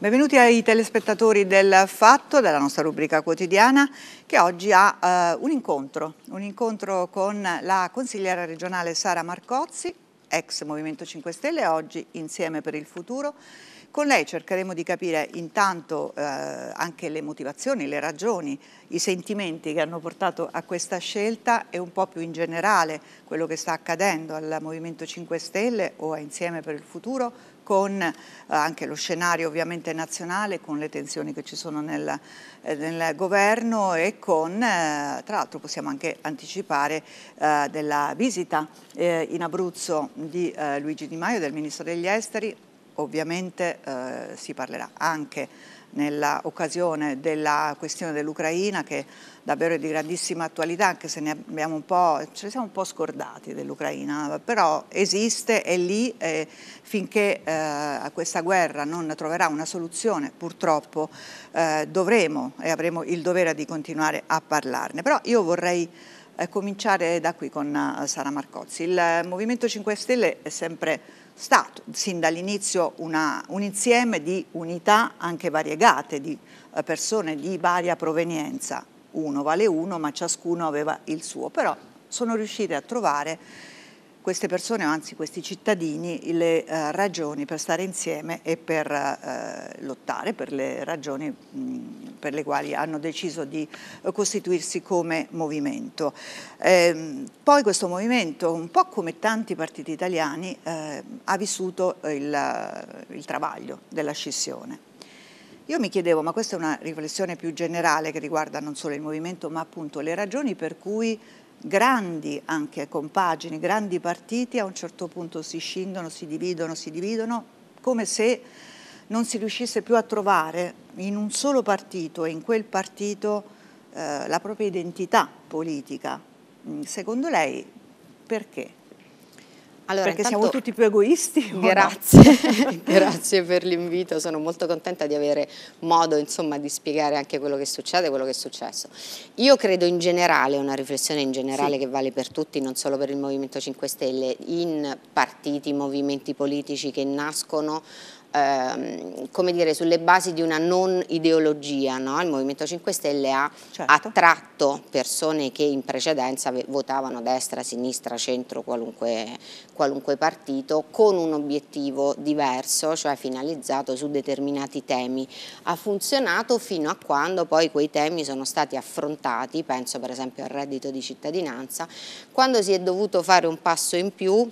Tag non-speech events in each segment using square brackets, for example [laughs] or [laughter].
Benvenuti ai telespettatori del Fatto, della nostra rubrica quotidiana, che oggi ha eh, un incontro, un incontro con la consigliera regionale Sara Marcozzi, ex Movimento 5 Stelle, oggi Insieme per il Futuro. Con lei cercheremo di capire intanto eh, anche le motivazioni, le ragioni, i sentimenti che hanno portato a questa scelta e un po' più in generale quello che sta accadendo al Movimento 5 Stelle o a Insieme per il Futuro con eh, anche lo scenario ovviamente nazionale, con le tensioni che ci sono nel, eh, nel governo e con, eh, tra l'altro possiamo anche anticipare, della visita in Abruzzo di Luigi Di Maio, del Ministro degli Esteri, ovviamente si parlerà anche nell'occasione della questione dell'Ucraina che davvero è di grandissima attualità, anche se ne abbiamo un po', ce siamo un po' scordati dell'Ucraina, però esiste, è lì, eh, finché eh, questa guerra non troverà una soluzione, purtroppo eh, dovremo e avremo il dovere di continuare a parlarne. Però io vorrei eh, cominciare da qui con eh, Sara Marcozzi. Il Movimento 5 Stelle è sempre stato sin dall'inizio un insieme di unità anche variegate, di eh, persone di varia provenienza. Uno vale uno, ma ciascuno aveva il suo, però sono riuscite a trovare queste persone, anzi questi cittadini, le eh, ragioni per stare insieme e per eh, lottare per le ragioni mh, mm, per le quali hanno deciso di eh, costituirsi come movimento. Ehm, poi questo movimento, un po' come tanti partiti italiani, eh, ha vissuto il, il travaglio della scissione. Io mi chiedevo, ma questa è una riflessione più generale che riguarda non solo il movimento, ma appunto le ragioni per cui grandi anche compagini, grandi partiti a un certo punto si scindono, si dividono, si dividono, come se non si riuscisse più a trovare in un solo partito e in quel partito eh, la propria identità politica. Mm, secondo lei perché? Allora, perché intanto, siamo tutti più egoisti. Grazie, no? [laughs] grazie per l'invito, sono molto contenta di avere modo insomma, di spiegare anche quello che succede, quello che è successo. Io credo in generale, una riflessione in generale sì. che vale per tutti, non solo per il Movimento 5 Stelle, in partiti, movimenti politici che nascono ehm, come dire, sulle basi di una non ideologia. No? Il Movimento 5 Stelle ha certo. attratto persone che in precedenza votavano destra, sinistra, centro, qualunque, qualunque partito, con un obiettivo diverso, cioè finalizzato su determinati temi. Ha funzionato fino a quando poi quei temi sono stati affrontati, penso per esempio al reddito di cittadinanza, quando si è dovuto fare un passo in più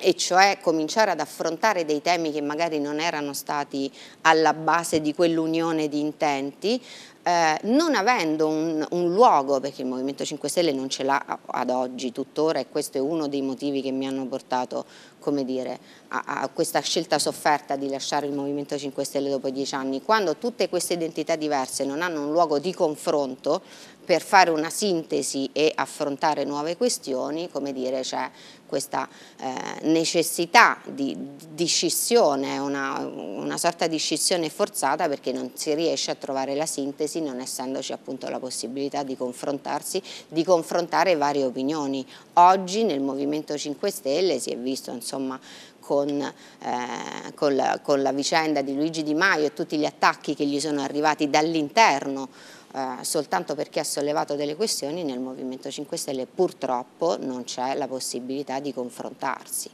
e cioè cominciare ad affrontare dei temi che magari non erano stati alla base di quell'unione di intenti, eh, non avendo un, un, luogo, perché il Movimento 5 Stelle non ce l'ha ad oggi, tuttora, e questo è uno dei motivi che mi hanno portato come dire, a, a questa scelta sofferta di lasciare il Movimento 5 Stelle dopo dieci anni, quando tutte queste identità diverse non hanno un luogo di confronto per fare una sintesi e affrontare nuove questioni, come dire, c'è questa eh, necessità di, di scissione, una, una, sorta di scissione forzata perché non si riesce a trovare la sintesi non essendoci appunto la possibilità di confrontarsi, di confrontare varie opinioni. Oggi nel Movimento 5 Stelle si è visto insomma, insomma, con, eh, con, la, con la vicenda di Luigi Di Maio e tutti gli attacchi che gli sono arrivati dall'interno eh, soltanto perché ha sollevato delle questioni nel Movimento 5 Stelle purtroppo non c'è la possibilità di confrontarsi.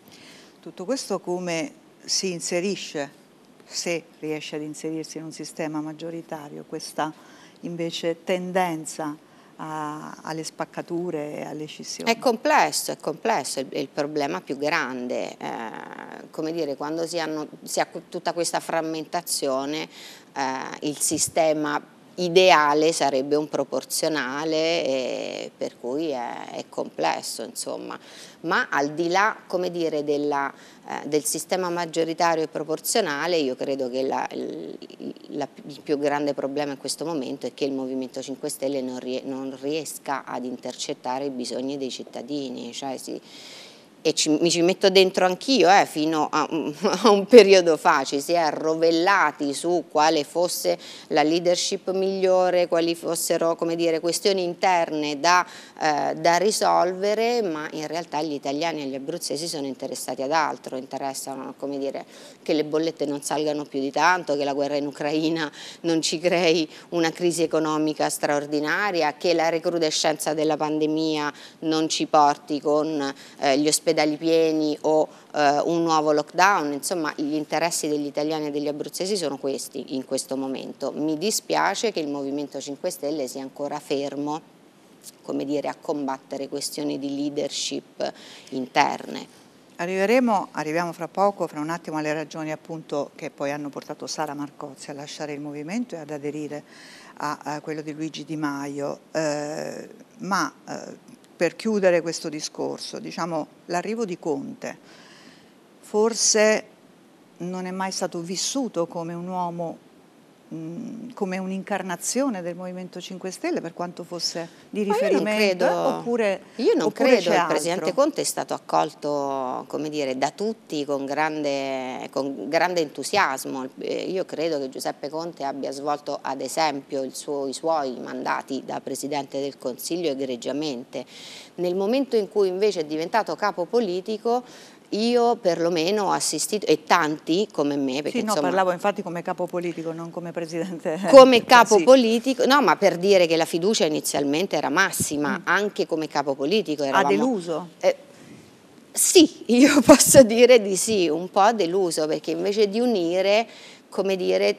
Tutto questo come si inserisce, se riesce ad inserirsi in un sistema maggioritario, questa invece tendenza a, alle spaccature e alle scissioni. È complesso, è complesso, è il problema più grande. Eh, come dire, quando si, hanno, si, ha tutta questa frammentazione, eh, il sistema ideale sarebbe un proporzionale per cui è, è complesso insomma. ma al di là dire, della, eh, del sistema maggioritario e proporzionale io credo che la, la, il più grande problema in questo momento è che il Movimento 5 Stelle non, rie, non riesca ad intercettare i bisogni dei cittadini cioè si, e ci, mi ci metto dentro anch'io eh, fino a, [laughs] a, un periodo fa, ci si è arrovellati su quale fosse la leadership migliore, quali fossero come dire, questioni interne da, eh, da, risolvere, ma in realtà gli italiani e gli abruzzesi sono interessati ad altro, interessano come dire, che le bollette non salgano più di tanto, che la guerra in Ucraina non ci crei una crisi economica straordinaria, che la recrudescenza della pandemia non ci porti con eh, gli ospedali ospedali pieni o eh, un nuovo lockdown, insomma gli interessi degli italiani e degli abruzzesi sono questi in questo momento. Mi dispiace che il Movimento 5 Stelle sia ancora fermo come dire, a combattere questioni di leadership interne. Arriveremo, arriviamo fra poco, fra un attimo, alle ragioni appunto che poi hanno portato Sara Marcozzi a lasciare il movimento e ad aderire a, a quello di Luigi Di Maio, eh, ma eh, per chiudere questo discorso, diciamo l'arrivo di Conte forse non è mai stato vissuto come un uomo come un'incarnazione del Movimento 5 Stelle per quanto fosse di riferimento io credo, oppure io non oppure credo il Presidente Conte è stato accolto dire, da tutti con grande, con grande, entusiasmo eh, io credo che Giuseppe Conte abbia svolto ad esempio suo, i suoi mandati da Presidente del Consiglio egregiamente nel momento in cui invece è diventato capo politico io perlomeno ho assistito, e tanti come me. Perché, sì, no, insomma, parlavo infatti come capo politico, non come presidente. [laughs] Come capo sì. politico, no, ma per dire che la fiducia inizialmente era massima, mm. anche come capo politico. Eravamo, ha deluso? Eh, sì, [laughs] io posso dire di sì, un po' deluso, perché invece di unire come dire,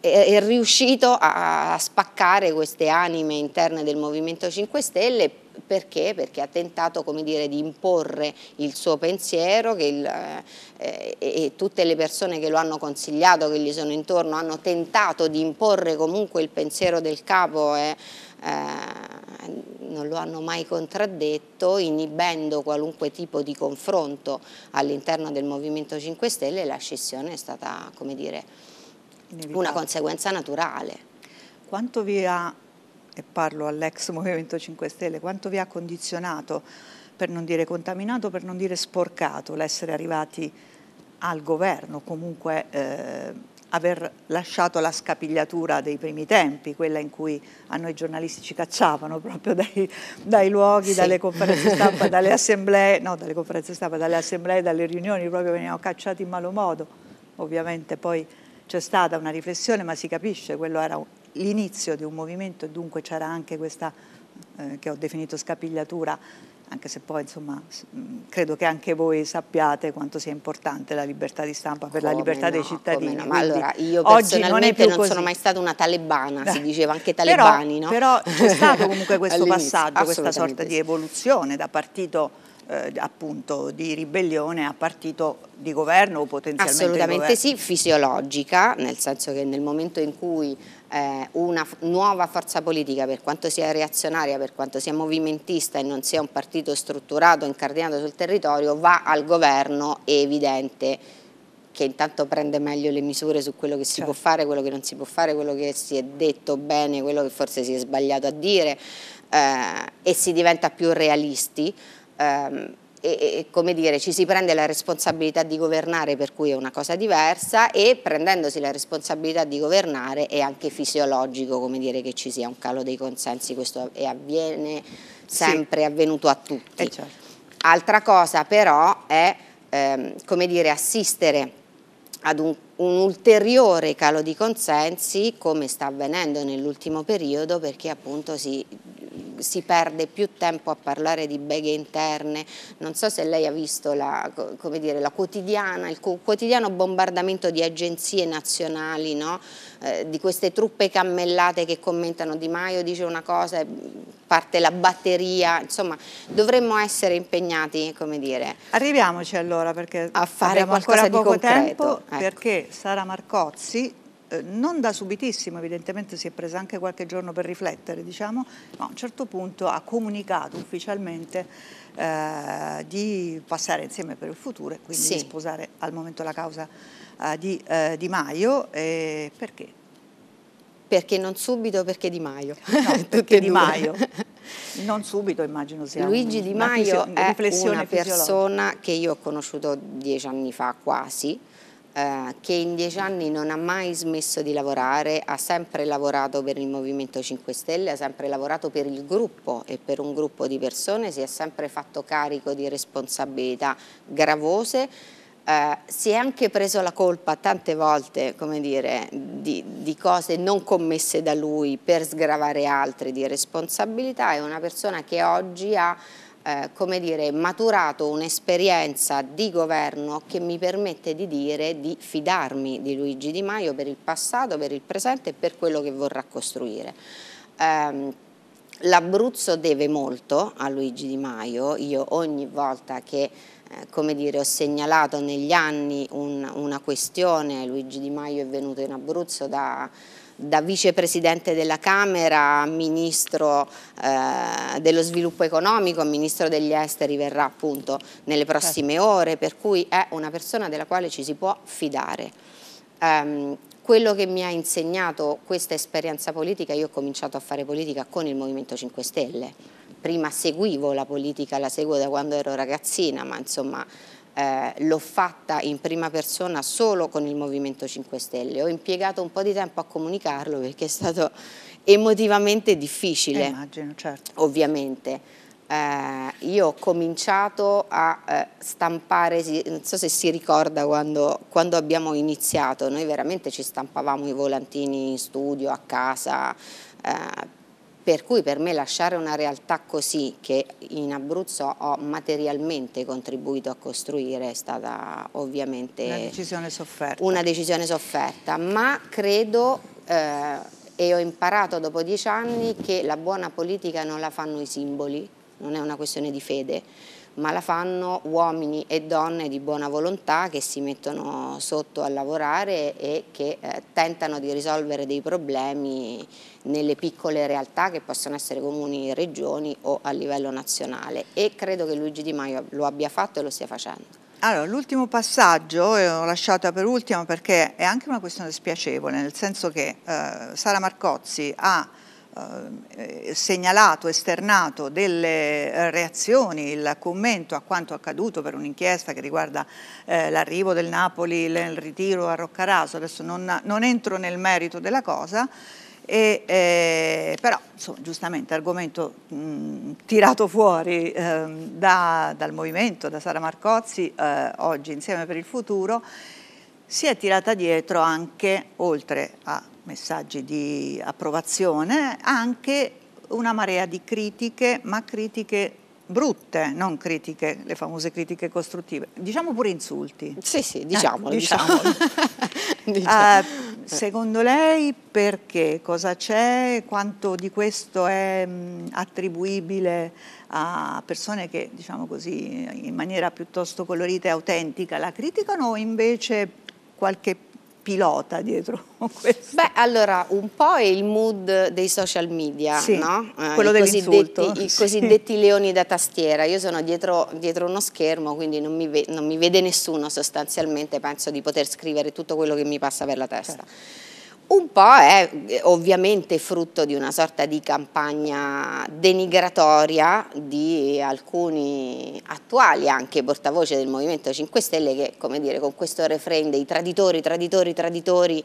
è, riuscito a spaccare queste anime interne del Movimento 5 Stelle perché? Perché ha tentato dire, di imporre il suo pensiero il, eh, e tutte le persone che lo hanno consigliato, che gli sono intorno, hanno tentato di imporre comunque il pensiero del capo e eh, non lo hanno mai contraddetto, inibendo qualunque tipo di confronto all'interno del Movimento 5 Stelle e la scissione è stata, come dire, una conseguenza naturale. Quanto vi ha, e parlo all'ex [laughs] Movimento 5 Stelle, quanto vi ha condizionato, per non dire contaminato, per non dire sporcato, l'essere arrivati al governo, comunque eh, aver lasciato la scapigliatura dei primi tempi, quella in cui a noi giornalisti ci cacciavano proprio [laughs] dai, dai luoghi, sì. dalle conferenze stampa, dalle [laughs] assemblee, no, dalle conferenze stampa, dalle assemblee, dalle riunioni, proprio venivano cacciati in malo modo. Ovviamente poi c'è stata una riflessione, ma si capisce, quello era l'inizio di un movimento e dunque c'era anche questa eh, che ho definito scapigliatura, anche se poi insomma credo che anche voi sappiate quanto sia importante la libertà di stampa per come la libertà no, dei cittadini. No. Ma allora io personalmente non, non sono mai stata una talebana, si [laughs] diceva anche talebani, però, no? Però c'è stato comunque [laughs] questo passaggio, questa sorta di evoluzione da partito eh, appunto di ribellione a partito di governo o potenzialmente Assolutamente sì, fisiologica, nel senso che nel momento in cui eh, una nuova forza politica, per quanto sia reazionaria, per quanto sia movimentista e non sia un partito strutturato, incardinato sul territorio, va al governo, è evidente che intanto prende meglio le misure su quello che si certo. può fare, quello che non si può fare, quello che si è detto bene, quello che forse si è sbagliato a dire eh, e si diventa più realisti ehm, e, e dire, ci si prende la responsabilità di governare per cui è una cosa diversa e prendendosi la responsabilità di governare è anche fisiologico come dire, che ci sia un calo dei consensi, questo avviene sempre, sì. avvenuto a tutti. Eh, certo. Altra cosa però è ehm, dire, assistere ad un, un ulteriore calo di consensi come sta avvenendo nell'ultimo periodo perché appunto si si perde più tempo a parlare di beghe interne, non so se lei ha visto la, dire, la quotidiana, il quotidiano bombardamento di agenzie nazionali, no? eh, di queste truppe cammellate che commentano Di Maio dice una cosa e parte la batteria, insomma dovremmo essere impegnati, come dire. Arriviamoci allora perché a fare abbiamo ancora poco concreto, tempo ecco. perché Sara Marcozzi eh, non da subitissimo, evidentemente si è presa anche qualche giorno per riflettere, diciamo, no, a un certo punto ha comunicato ufficialmente eh, di passare insieme per il futuro e quindi sì. di sposare al momento la causa eh, di, eh, di, Maio. perché? Perché non subito, perché Di Maio. No, perché [laughs] Di Maio. [laughs] Non subito immagino sia Luigi Di Maio una è una persona che io ho conosciuto dieci anni fa quasi, eh, che in dieci anni non ha mai smesso di lavorare, ha sempre lavorato per il Movimento 5 Stelle, ha sempre lavorato per il gruppo e per un gruppo di persone, si è sempre fatto carico di responsabilità gravose, eh, si è anche preso la colpa tante volte dire, di, di cose non commesse da lui per sgravare altri di responsabilità, è una persona che oggi ha eh, come dire, maturato un'esperienza di governo che mi permette di dire di fidarmi di Luigi Di Maio per il passato, per il presente e per quello che vorrà costruire. Eh, L'Abruzzo deve molto a Luigi Di Maio, io ogni volta che eh, come dire, ho segnalato negli anni un, una questione, Luigi Di Maio è venuto in Abruzzo da da vicepresidente della Camera, ministro eh, dello sviluppo economico, ministro degli esteri verrà appunto nelle prossime certo. ore, per cui è una persona della quale ci si può fidare. Um, quello che mi ha insegnato questa esperienza politica, io ho cominciato a fare politica con il Movimento 5 Stelle, prima seguivo la politica, la seguo da quando ero ragazzina, ma insomma eh, l'ho fatta in prima persona solo con il Movimento 5 Stelle, ho impiegato un po' di tempo a comunicarlo perché è stato [laughs] emotivamente difficile, eh, immagino, certo. ovviamente. Eh, io ho cominciato a eh, stampare, non so se si ricorda quando, quando, abbiamo iniziato, noi veramente ci stampavamo i volantini in studio, a casa, eh, per cui per me lasciare una realtà così che in Abruzzo ho materialmente contribuito a costruire è stata ovviamente una decisione sofferta, una decisione sofferta ma credo eh, e ho imparato dopo dieci anni che la buona politica non la fanno i simboli, non è una questione di fede ma la fanno uomini e donne di buona volontà che si mettono sotto a lavorare e che eh, tentano di risolvere dei problemi nelle piccole realtà che possono essere comuni regioni o a livello nazionale e credo che Luigi Di Maio lo abbia fatto e lo stia facendo. Allora, l'ultimo passaggio l'ho eh, lasciata per ultimo perché è anche una questione spiacevole, nel senso che eh, Sara Marcozzi ha Ehm, segnalato, esternato delle reazioni, il commento a quanto accaduto per un'inchiesta che riguarda eh, l'arrivo del Napoli, il ritiro a Roccaraso, adesso non, non entro nel merito della cosa, e, eh, però insomma, giustamente argomento mh, tirato fuori eh, da, dal movimento, da Sara Marcozzi, eh, oggi insieme per il futuro, si è tirata dietro anche, oltre a messaggi di approvazione, anche una marea di critiche, ma critiche brutte, non critiche, le famose critiche costruttive, diciamo pure insulti. Sì, sì, diciamolo. Eh, diciamolo. diciamolo. Uh, [laughs] ah, secondo lei perché? Cosa c'è? Quanto di questo è mh, mm, attribuibile a persone che, diciamo così, in maniera piuttosto colorita e autentica la criticano o invece qualche pilota dietro [laughs] questo? Beh, allora, un po' è il mood dei social media, sì, no? Eh, quello eh, I cosiddetti, I [laughs] cosiddetti leoni da tastiera. Io sono dietro, dietro uno schermo, quindi non mi, non mi, vede nessuno sostanzialmente, penso di poter scrivere tutto quello che mi passa per la testa. Certo un po' è eh, ovviamente frutto di una sorta di campagna denigratoria di alcuni attuali anche portavoce del Movimento 5 Stelle che come dire, con questo refrain dei traditori, traditori, traditori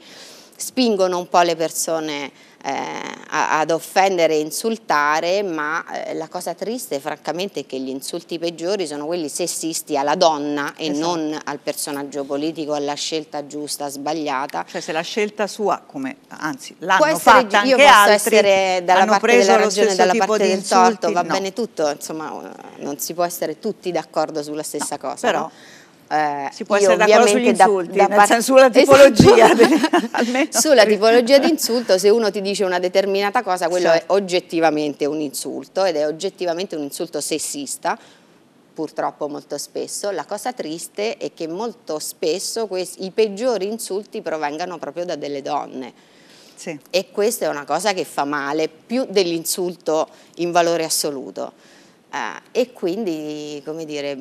spingono un po' le persone eh, ad offendere e insultare, ma eh, la cosa triste francamente è che gli insulti peggiori sono quelli sessisti alla donna e esatto. non al personaggio politico, alla scelta giusta, sbagliata. Cioè se la scelta sua, come anzi l'hanno fatta anche altri, essere dalla hanno parte preso della ragione, dalla parte del insulti, torto, va no. bene tutto, insomma non si può essere tutti d'accordo sulla stessa no, cosa. Però, no? eh, si può essere d'accordo sugli insulti, da, da part... sulla tipologia esatto. [laughs] di, [laughs] [laughs] sulla tipologia di insulto se uno ti dice una determinata cosa quello certo. è oggettivamente un insulto ed è oggettivamente un insulto sessista purtroppo molto spesso, la cosa triste è che molto spesso questi, i peggiori insulti provengano proprio da delle donne. Sì. E questa è una cosa che fa male, più dell'insulto in valore assoluto. Uh, e quindi, come dire,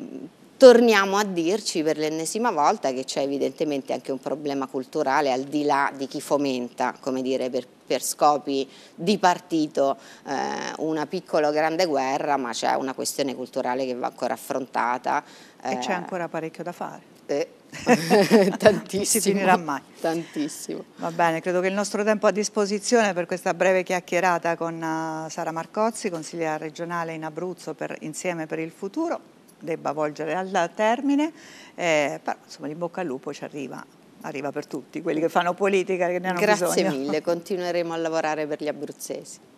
torniamo a dirci per l'ennesima volta che c'è evidentemente anche un problema culturale al di là di chi fomenta, come dire, per, per scopi di partito eh, una piccola o grande guerra, ma c'è una questione culturale che va ancora affrontata. Eh, e c'è eh, ancora parecchio da fare. Eh, [laughs] tantissimo. si finirà mai. Tantissimo. Va bene, credo che il nostro tempo a disposizione per questa breve chiacchierata con eh, Sara Marcozzi, consigliera regionale in Abruzzo per Insieme per il Futuro debba volgere al termine, eh, però insomma in bocca al lupo ci arriva arriva per tutti, quelli che fanno politica che ne hanno Grazie bisogno. Grazie mille, [laughs] continueremo a lavorare per gli abruzzesi.